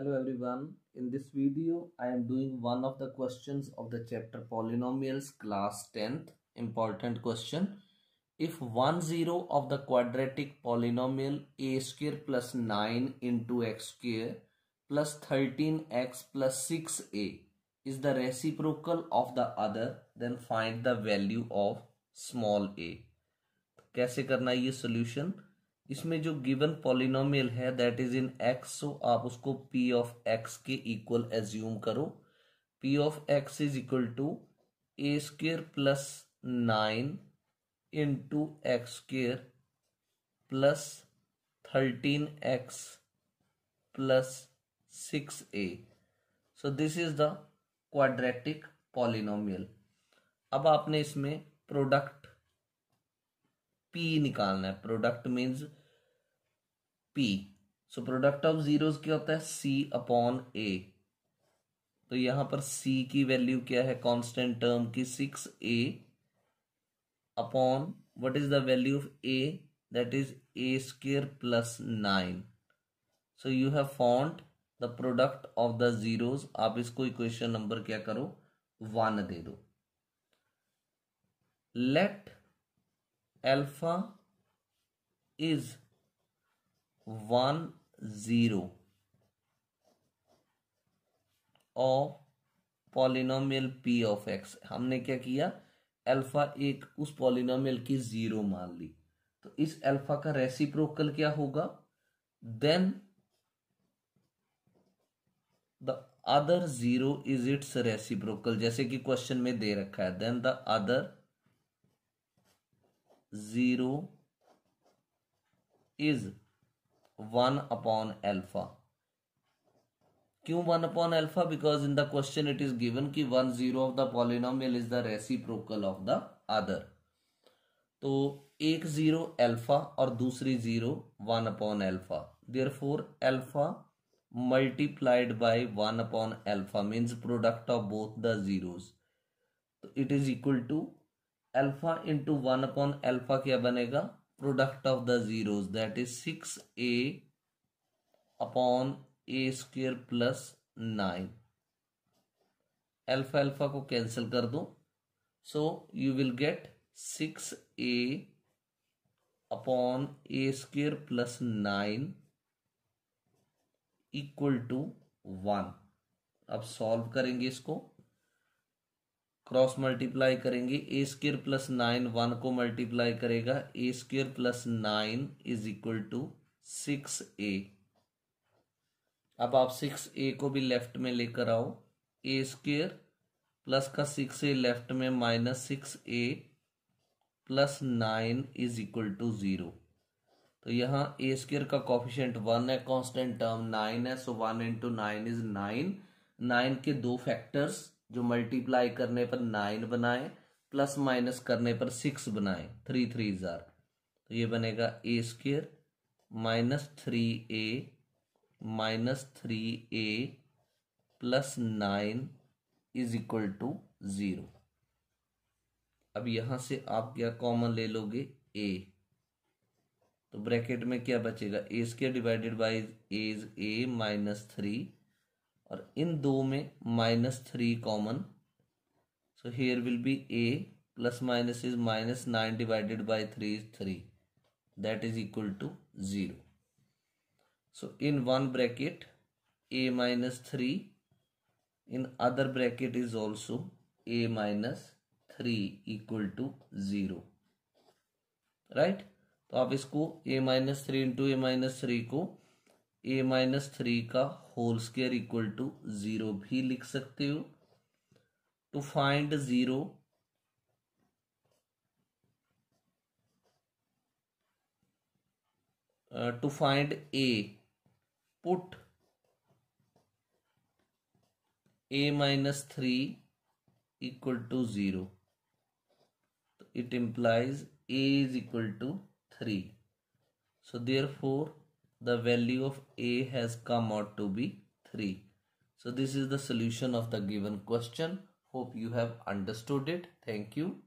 hello everyone in this video i am doing one of the questions of the chapter polynomials class 10th important question if 1 0 of the quadratic polynomial a square plus 9 into x square plus 13x plus 6a is the reciprocal of the other then find the value of small a कैसे करना ये solution इसमें जो given polynomial है that is in x so आप उसको p of x के equal assume करो p of x is equal to a square plus nine into x square plus thirteen x plus six a so this is the quadratic polynomial अब आपने इसमें product p निकालना है product means p so product of zeros क्या होता है सी upon ए तो यहां पर सी की वैल्यू क्या है कांस्टेंट टर्म की six a upon what is the value of a that is a square plus nine so you have found the product of the zeros आप इसको इक्वेशन नंबर क्या करो वन दे दो let alpha is one zero of polynomial p of x हमने क्या किया alpha एक उस पॉलिनोमियल की जीरो मान ली तो इस अल्फा का रेसिप्रोकल क्या होगा then the other zero is its reciprocal जैसे कि क्वेश्चन में दे रखा है then the other zero is one upon alpha क्यों one upon alpha because in the question it is given की one zero of the polynom is the reciprocal of the other तो एक जीरो एल्फा और दूसरी zero one upon alpha therefore alpha multiplied by one upon alpha means product of both the zeros so तो it is equal to alpha into one upon alpha क्या बनेगा product of the zeros that is six a upon a square plus nine alpha alpha को cancel कर दो so you will get six a upon a square plus nine equal to one अब solve करेंगे इसको cross multiply करेंगे a square plus nine one को multiply करेगा a square plus nine is equal to six a अब आप six ए को भी लेफ्ट में लेकर आओ ए स्क्र प्लस का सिक्स ए लेफ्ट में minus six a plus nine is equal to zero तो यहाँ ए स्क्र का कॉफिशेंट वन है कांस्टेंट टर्म नाइन है so one into nine is nine nine के दो फैक्टर्स जो मल्टीप्लाई करने पर नाइन बनाए प्लस माइनस करने पर सिक्स बनाए थ्री थ्री जार तो ये बनेगा a square minus three a minus three a plus nine is equal to zero अब यहां से आप क्या कॉमन ले लोगे ए तो ब्रैकेट में क्या बचेगा a square divided by as a minus three और इन दो में minus three common so here will be a plus minus is minus nine divided by three is three that is equal to zero so in one bracket a minus three in other bracket is also a minus three equal to zero right तो आप इसको a minus three into a minus three को ए minus three का whole square equal to zero भी लिख सकते हो to find zero to find a put a minus three equal to zero it implies a is equal to three so therefore the value of a has come out to be 3. So this is the solution of the given question. Hope you have understood it. Thank you.